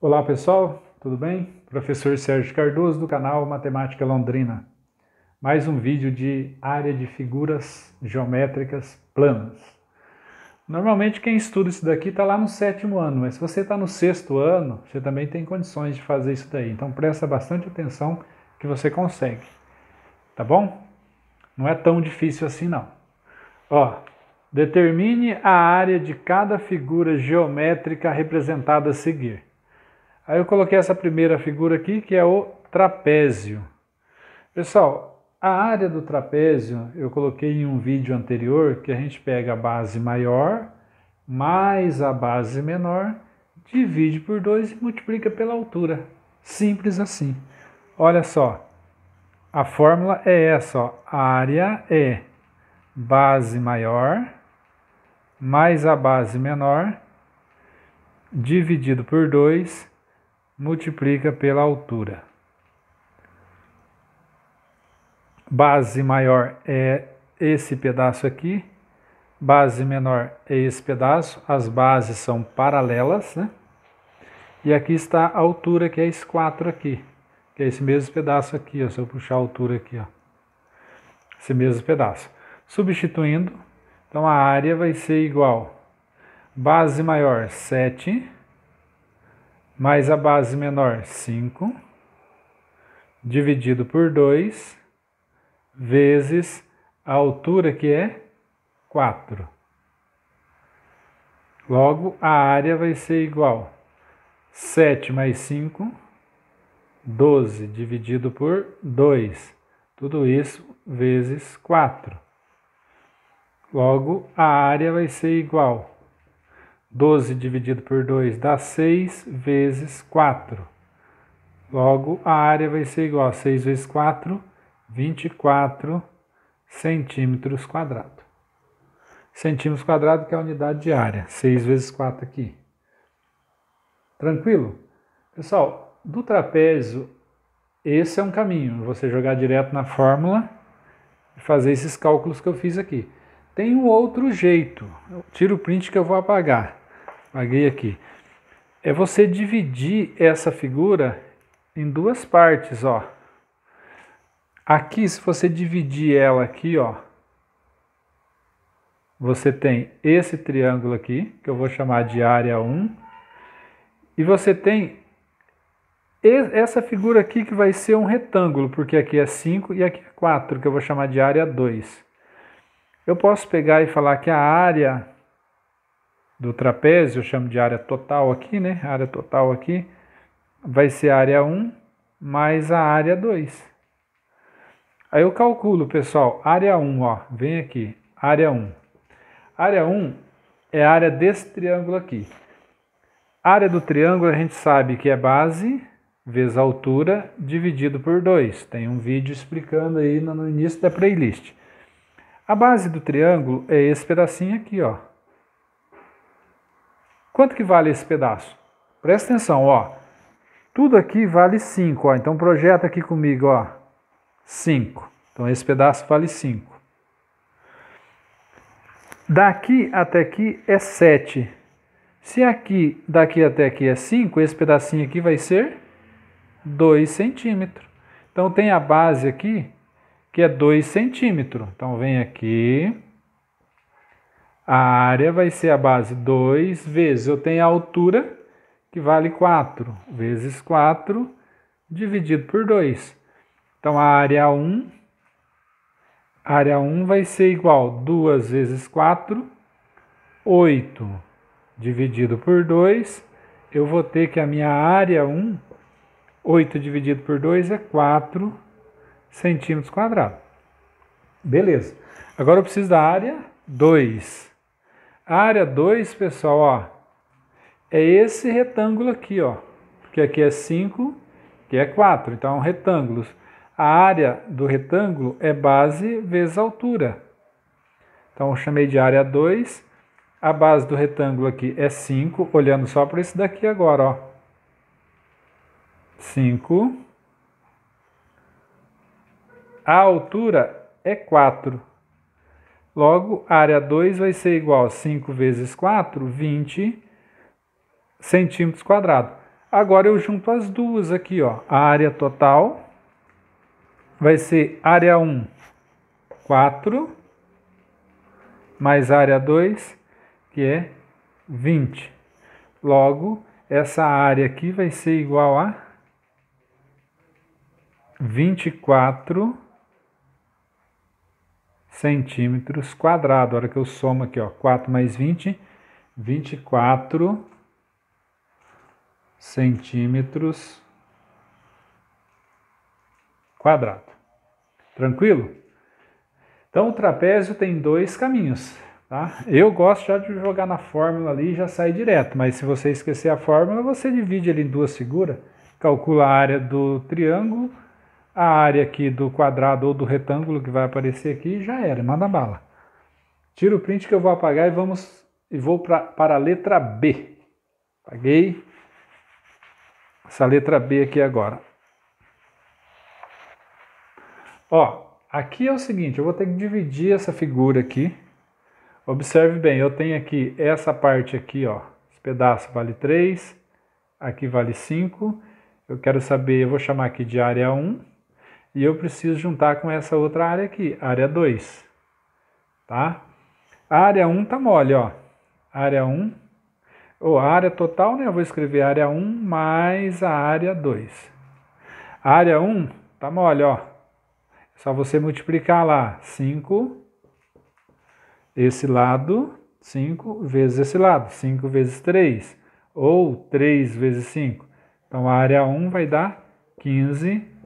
Olá pessoal, tudo bem? Professor Sérgio Cardoso do canal Matemática Londrina. Mais um vídeo de área de figuras geométricas planas. Normalmente quem estuda isso daqui está lá no sétimo ano, mas se você está no sexto ano, você também tem condições de fazer isso daí. Então presta bastante atenção que você consegue, tá bom? Não é tão difícil assim não. Ó, determine a área de cada figura geométrica representada a seguir. Aí eu coloquei essa primeira figura aqui, que é o trapézio. Pessoal, a área do trapézio eu coloquei em um vídeo anterior que a gente pega a base maior mais a base menor, divide por 2 e multiplica pela altura. Simples assim. Olha só, a fórmula é essa, ó. A área é base maior mais a base menor dividido por 2 multiplica pela altura. Base maior é esse pedaço aqui, base menor é esse pedaço, as bases são paralelas, né? E aqui está a altura, que é esse 4 aqui, que é esse mesmo pedaço aqui, ó, se eu puxar a altura aqui, ó, esse mesmo pedaço. Substituindo, então a área vai ser igual, base maior 7, mais a base menor 5, dividido por 2, vezes a altura que é 4. Logo, a área vai ser igual 7 mais 5, 12, dividido por 2. Tudo isso vezes 4. Logo, a área vai ser igual 12 dividido por 2 dá 6 vezes 4. Logo, a área vai ser igual a 6 vezes 4, 24 centímetros quadrados. Centímetros quadrados que é a unidade de área. 6 vezes 4 aqui. Tranquilo? Pessoal, do trapézio, esse é um caminho. Você jogar direto na fórmula e fazer esses cálculos que eu fiz aqui. Tem um outro jeito. eu tiro o print que eu vou apagar paguei aqui. É você dividir essa figura em duas partes, ó. Aqui, se você dividir ela aqui, ó, você tem esse triângulo aqui, que eu vou chamar de área 1, e você tem essa figura aqui que vai ser um retângulo, porque aqui é 5 e aqui é 4, que eu vou chamar de área 2. Eu posso pegar e falar que a área do trapézio, eu chamo de área total aqui, né? A área total aqui vai ser a área 1 mais a área 2. Aí eu calculo, pessoal, área 1, ó, vem aqui, área 1. Área 1 é a área desse triângulo aqui. A área do triângulo a gente sabe que é base vezes a altura dividido por 2. Tem um vídeo explicando aí no início da playlist. A base do triângulo é esse pedacinho aqui, ó. Quanto que vale esse pedaço? Presta atenção, ó. Tudo aqui vale 5, ó. Então projeta aqui comigo, ó. 5. Então esse pedaço vale 5. Daqui até aqui é 7. Se aqui, daqui até aqui é 5, esse pedacinho aqui vai ser 2 centímetros. Então tem a base aqui que é 2 centímetros. Então vem aqui, a área vai ser a base 2 vezes, eu tenho a altura, que vale 4, vezes 4, dividido por 2. Então, a área 1, a área 1 vai ser igual a 2 vezes 4, 8, dividido por 2. Eu vou ter que a minha área 1, 8 dividido por 2 é 4 centímetros quadrados. Beleza. Agora eu preciso da área 2. Área 2, pessoal, ó, é esse retângulo aqui, ó, porque aqui é 5, aqui é 4, então retângulos. A área do retângulo é base vezes altura. Então, eu chamei de área 2, a base do retângulo aqui é 5, olhando só para esse daqui agora, ó. 5. A altura é 4. Logo, área 2 vai ser igual a 5 vezes 4, 20 centímetros quadrados. Agora eu junto as duas aqui, ó. A área total vai ser área 1, 4, mais área 2, que é 20. Logo, essa área aqui vai ser igual a 24 centímetros centímetros quadrados. A hora que eu somo aqui, ó, 4 mais 20, 24 centímetros quadrado. Tranquilo? Então, o trapézio tem dois caminhos, tá? Eu gosto já de jogar na fórmula ali e já sair direto, mas se você esquecer a fórmula, você divide ele em duas figuras, calcula a área do triângulo, a área aqui do quadrado ou do retângulo que vai aparecer aqui já era, manda bala. Tira o print que eu vou apagar e vamos e vou pra, para a letra B. Apaguei essa letra B aqui agora. Ó, aqui é o seguinte, eu vou ter que dividir essa figura aqui. Observe bem, eu tenho aqui essa parte aqui, ó, esse pedaço vale 3, aqui vale 5. Eu quero saber, eu vou chamar aqui de área 1 e eu preciso juntar com essa outra área aqui, área 2. Tá? A área 1 está mole, ó. Área 1, ou a área total, né? Eu vou escrever área 1 mais a área 2. A área 1 está mole, ó. É só você multiplicar lá 5 esse lado 5 vezes esse lado, 5 vezes 3, ou 3 vezes 5. Então a área 1 vai dar 15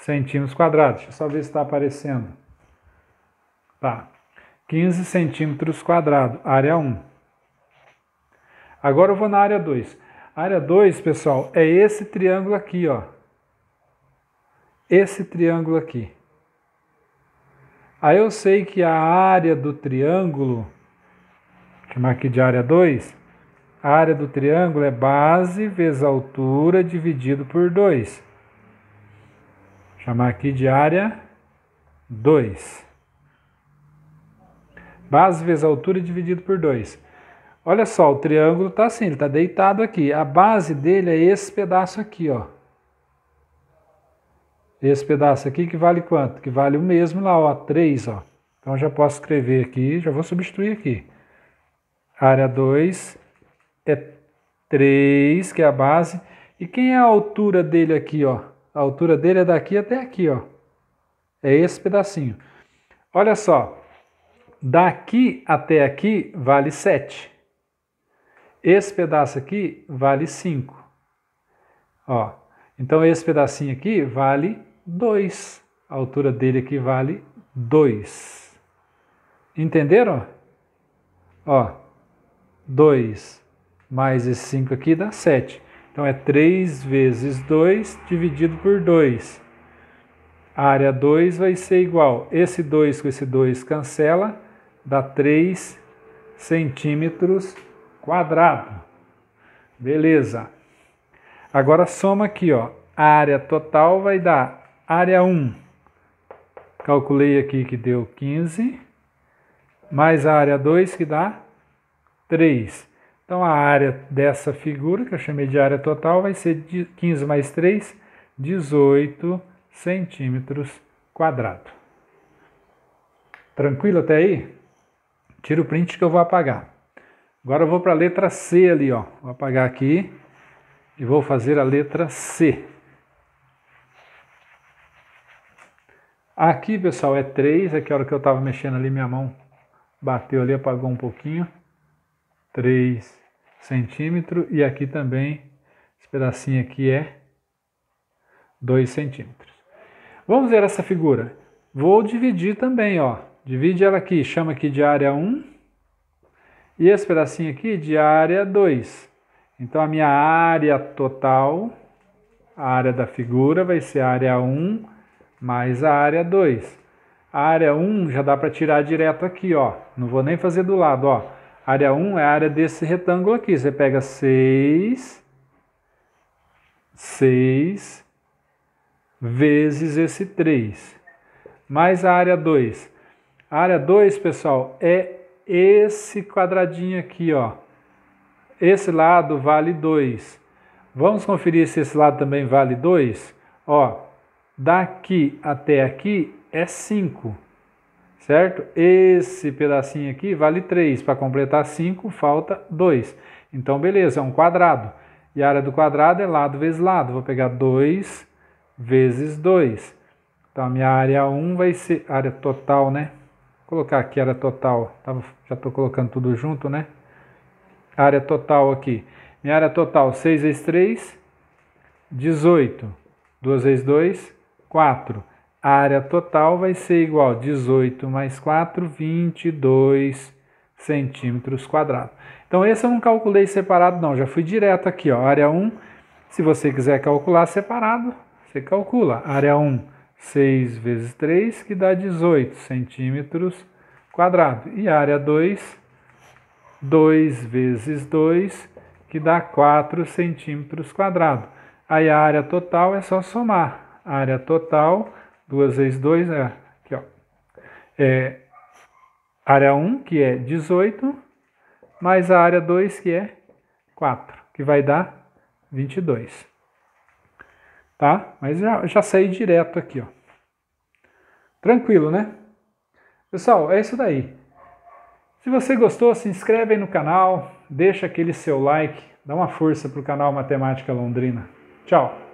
centímetros quadrados. Deixa eu só ver se está aparecendo. Tá. 15 centímetros quadrados, área 1. Agora eu vou na área 2. A área 2, pessoal, é esse triângulo aqui, ó. Esse triângulo aqui. Aí eu sei que a área do triângulo, chamar aqui de área 2, a área do triângulo é base vezes altura dividido por 2 chamar aqui de área 2. Base vezes altura dividido por 2. Olha só, o triângulo está assim, ele está deitado aqui. A base dele é esse pedaço aqui, ó. Esse pedaço aqui que vale quanto? Que vale o mesmo lá, ó, 3, ó. Então já posso escrever aqui, já vou substituir aqui. Área 2 é 3, que é a base. E quem é a altura dele aqui, ó? A altura dele é daqui até aqui, ó. É esse pedacinho. Olha só, daqui até aqui vale 7. Esse pedaço aqui vale 5. Ó, então esse pedacinho aqui vale 2. A altura dele aqui vale 2. Entenderam? Ó, 2 mais esse 5 aqui dá 7. Então é 3 vezes 2 dividido por 2. A área 2 vai ser igual. Esse 2 com esse 2 cancela, dá 3 centímetros quadrados. Beleza. Agora soma aqui, ó. A área total vai dar área 1. Calculei aqui que deu 15, mais a área 2 que dá 3. Então a área dessa figura, que eu chamei de área total, vai ser 15 mais 3, 18 centímetros quadrados. Tranquilo até aí? Tira o print que eu vou apagar. Agora eu vou para a letra C ali, ó. Vou apagar aqui e vou fazer a letra C. Aqui, pessoal, é 3. Aqui a hora que eu estava mexendo ali, minha mão bateu ali, apagou um pouquinho. 3 centímetros e aqui também, esse pedacinho aqui é 2 centímetros. Vamos ver essa figura. Vou dividir também, ó. Divide ela aqui, chama aqui de área 1 e esse pedacinho aqui de área 2. Então a minha área total, a área da figura, vai ser a área 1 mais a área 2. A área 1 já dá para tirar direto aqui, ó. Não vou nem fazer do lado, ó. Área 1 é a área desse retângulo aqui. Você pega 6, 6 vezes esse 3, mais a área 2. A área 2, pessoal, é esse quadradinho aqui, ó. Esse lado vale 2. Vamos conferir se esse lado também vale 2? Ó, daqui até aqui é 5 certo? Esse pedacinho aqui vale 3, para completar 5 falta 2. Então, beleza, é um quadrado. E a área do quadrado é lado vezes lado. Vou pegar 2 vezes 2. Então, a minha área 1 vai ser área total, né? Vou colocar aqui área total. Já estou colocando tudo junto, né? Área total aqui. Minha área total, 6 vezes 3, 18. 2 vezes 2, 4. A área total vai ser igual a 18 mais 4, 22 centímetros quadrados. Então, esse eu não calculei separado, não. Já fui direto aqui, ó. Área 1, se você quiser calcular separado, você calcula. Área 1, 6 vezes 3, que dá 18 centímetros quadrados. E área 2, 2 vezes 2, que dá 4 centímetros quadrados. Aí a área total é só somar. A área total 2 vezes 2 é, aqui, ó, é área 1, que é 18, mais a área 2, que é 4, que vai dar 22. Tá? Mas já, já saí direto aqui, ó. Tranquilo, né? Pessoal, é isso daí. Se você gostou, se inscreve aí no canal, deixa aquele seu like, dá uma força para o canal Matemática Londrina. Tchau!